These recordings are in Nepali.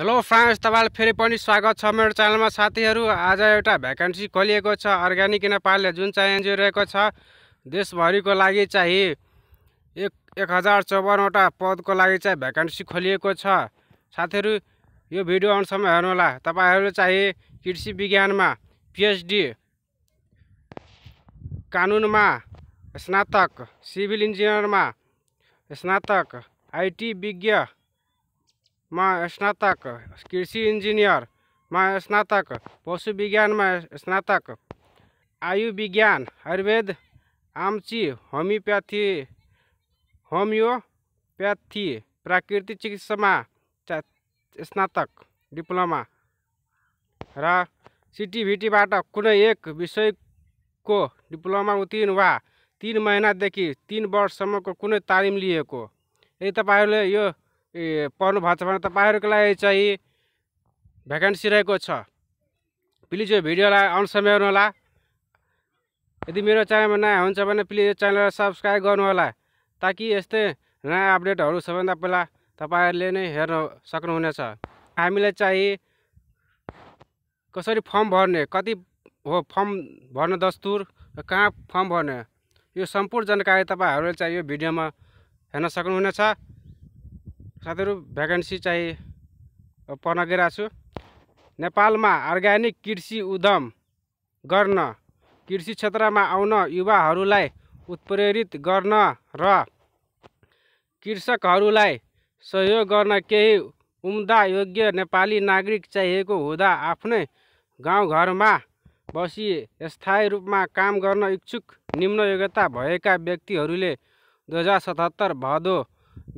हेलो फ्रान्स तपाईँलाई फेरि पनि स्वागत छ मेरो च्यानलमा साथीहरू आज एउटा भ्याकेन्सी खोलिएको छ अर्ग्यानिक नेपालले जुन चाहिँ एनजिओ रहेको छ देशभरिको लागि चाहिँ एक एक हजार चौवन्नवटा पदको लागि चाहिँ भ्याकेन्सी खोलिएको छ साथीहरू यो भिडियो अनुसार हेर्नुहोला तपाईँहरू चाहिँ कृषि विज्ञानमा पिएचडी कानुनमा स्नातक सिभिल इन्जिनियरमा स्नातक आइटी विज्ञ मा स्नातक कृषि मा स्नातक पशुविज्ञानमा स्नातक आयु विज्ञान आयुर्वेद आम्ची होमियोप्याथी होमियोप्याथी प्राकृतिक चिकित्सामा स्नातक डिप्लोमा र सिटिभिटीबाट कुनै एक विषयको डिप्लोमा उत्तीर्ण वा तिन महिनादेखि तिन वर्षसम्मको कुनै तालिम लिएको यदि तपाईँहरूले यो पढ्नु भएको छ भने तपाईँहरूको लागि चाहिँ भ्याकेन्सी रहेको छ प्लिज यो भिडियोलाई अनुसम्म हेर्नुहोला यदि मेरो च्यानलमा नयाँ हुन्छ भने प्लिज यो च्यानललाई सब्सक्राइब गर्नुहोला ताकि यस्तै नयाँ अपडेटहरू सबैभन्दा पहिला तपाईँहरूले नै हेर्न सक्नुहुनेछ हामीलाई चाहिँ कसरी फर्म भर्ने कति हो फर्म भर्ने दस्तुर र कहाँ फर्म भर्ने यो सम्पूर्ण जानकारी तपाईँहरूले चाहिँ यो भिडियोमा हेर्न सक्नुहुनेछ साथीहरू भ्याकेन्सी चाहिँ पर्न गइरहेको छु नेपालमा अर्ग्यानिक कृषि उद्यम गर्न कृषि क्षेत्रमा आउन युवाहरूलाई उत्प्रेरित गर्न र कृषकहरूलाई सहयोग गर्न केही उम्दा योग्य नेपाली नागरिक चाहिएको हुँदा आफ्नै गाउँघरमा बसी स्थायी रूपमा काम गर्न इच्छुक निम्न योग्यता भएका व्यक्तिहरूले दुई हजार सतहत्तर भदौ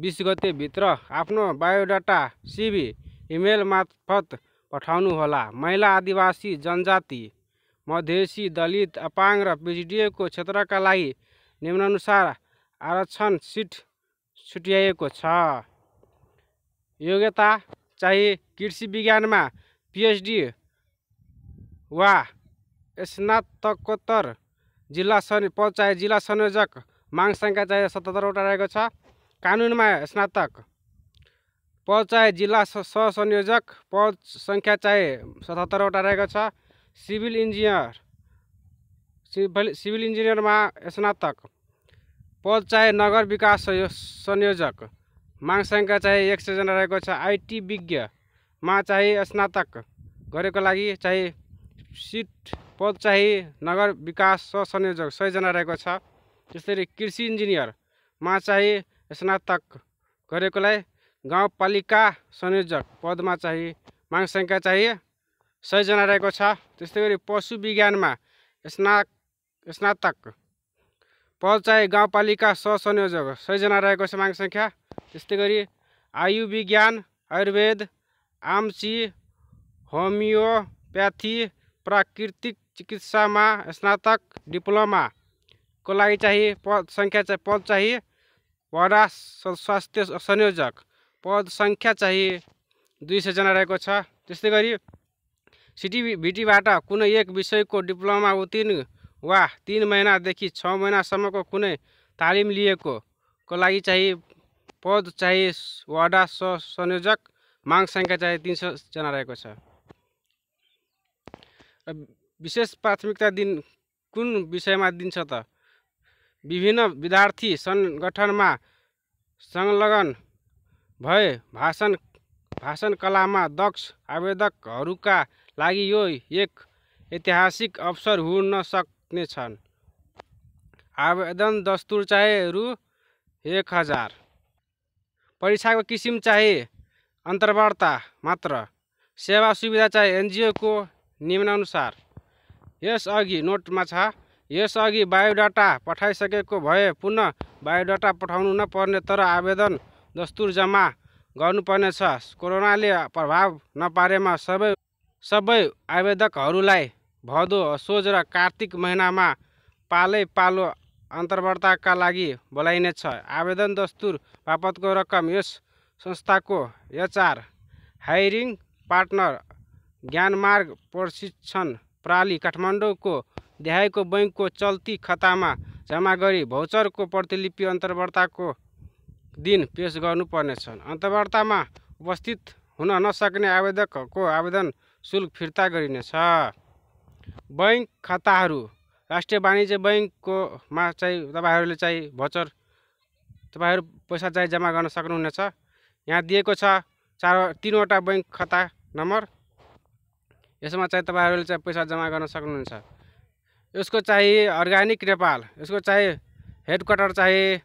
बिस भित्र आफ्नो बायोडाटा सिभी इमेल मार्फत पठाउनुहोला महिला आदिवासी जनजाति मधेसी दलित अपाङ र पिजिडिएको क्षेत्रका लागि निम्नानुसार आरक्षण सिट छुट्याइएको छ योग्यता चाहिँ कृषि विज्ञानमा पिएचडी वा स्नातकोत्तर जिल्ला सन् पञ्चायत जिल्ला संयोजक माग सङ्ख्या चाहिँ सतहत्तरवटा रहेको छ कानुनमा स्नातक पद चाहे जिल्ला सहसंयोजक पद सङ्ख्या चाहे सतहत्तरवटा रहेको छ सिभिल इन्जिनियर सिभिल सिभिल इन्जिनियरमा स्नातक पद चाहे नगर विकास संयोजक माग सङ्ख्या चाहे एक सयजना रहेको छ आइटी विज्ञमा चाहिँ स्नातक गरेको लागि चाहिँ सिट पद चाहिँ नगर विकास सहसंयोजक सयजना रहेको छ त्यसरी कृषि इन्जिनियरमा चाहिँ स्नातक गरेकोलाई गाउँपालिका संयोजक पदमा चाहिँ माग सङ्ख्या चाहिँ सयजना रहेको छ त्यस्तै गरी पशु विज्ञानमा स्ना स्नातक पद चाहिँ गाउँपालिका सहसंयोजक सयजना रहेको छ माग सङ्ख्या त्यस्तै गरी आयु विज्ञान आयुर्वेद आम्ची होमियोप्याथी प्राकृतिक चिकित्सामा स्नातक डिप्लोमाको लागि चाहिँ पद सङ्ख्या चाहिँ पद चाहिँ वडा स्वास्थ्य संयोजक पद सङ्ख्या चाहिँ दुई सयजना रहेको छ त्यस्तै गरी सिटिभिटीबाट कुनै एक विषयको डिप्लोमा उत्तीर्ण वा तिन महिनादेखि छ महिनासम्मको कुनै तालिम लिएको को लागि चाहिँ पद चाहिँ वडा संयोजक माग सङ्ख्या चाहिँ तिन सयजना रहेको छ विशेष प्राथमिकता दिन कुन विषयमा दिन्छ त विभिन्न विद्यार्थी सङ्गठनमा संलग्न भए भाषण भाषण कलामा दक्ष आवेदकहरूका लागि यो एक ऐतिहासिक अवसर हुन सक्ने छन् आवेदन दस्तुर चाहे रु एक हजार परीक्षाको किसिम चाहे अन्तर्वार्ता मात्र सेवा सुविधा चाहे एनजिओको निम्नानुसार यसअघि नोटमा छ यसअघि बायोडाटा पठाइसकेको भए पुनः बायोडाटा पठाउनु नपर्ने तर आवेदन दस्तुर जम्मा गर्नुपर्नेछ कोरोनाले प्रभाव नपारेमा सबै सबै आवेदकहरूलाई भदो सोझ र कार्तिक महिनामा पालै पालो अन्तर्वार्ताका लागि बोलाइनेछ आवेदन दस्तुर बापतको रकम यस संस्थाको एचआर हायरिङ पार्टनर ज्ञानमार्ग प्रशिक्षण प्रणाली काठमाडौँको देखाएको बैङ्कको चल्ती खातामा जम्मा गरी भौचरको प्रतिलिपि अन्तर्वार्ताको दिन पेस गर्नुपर्नेछन् अन्तर्वार्तामा उपस्थित हुन नसक्ने आवेदकको आवेदन शुल्क फिर्ता गरिनेछ बैङ्क खाताहरू राष्ट्रिय वाणिज्य बैङ्ककोमा चाहिँ तपाईँहरूले चाहिँ भौचर तपाईँहरू पैसा चाहिँ जम्मा गर्न सक्नुहुनेछ यहाँ दिएको छ चार तिनवटा बैङ्क खाता नम्बर यसमा चाहिँ तपाईँहरूले चाहिँ पैसा जम्मा गर्न सक्नुहुन्छ यसको चाहिँ अर्ग्यानिक नेपाल यसको चाहिँ हेड क्वार्टर चाहिँ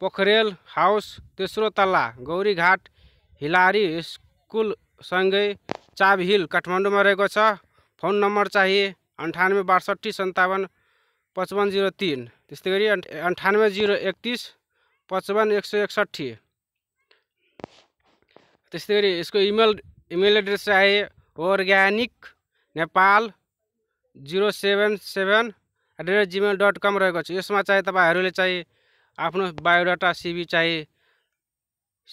पोखरेल हाउस तेस्रो तल्ला गौरीघाट हिलारी स्कुलसँगै चाब हिल काठमाडौँमा रहेको छ फोन नम्बर चाहिँ अन्ठानब्बे बासठी सन्ताउन्न पचपन्न जिरो तिन त्यस्तै गरी अन्ठानब्बे जिरो एकतिस पचपन्न एक सय एकसट्ठी त्यस्तै गरी यसको इमेल इमेल एड्रेस चाहिँ organic Nepal zero seven seven at the rate Gmail dot com रहेको छ यसमा चाहिँ तपाईँहरूले चाहिँ आफ्नो बायोडाटा सिबी चाहिँ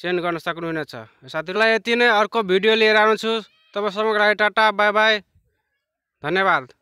सेन्ड गर्न सक्नुहुनेछ साथीहरूलाई यति नै अर्को भिडियो लिएर आउँछु तपाईँसम्मको लागि टाटा बाई बाई धन्यवाद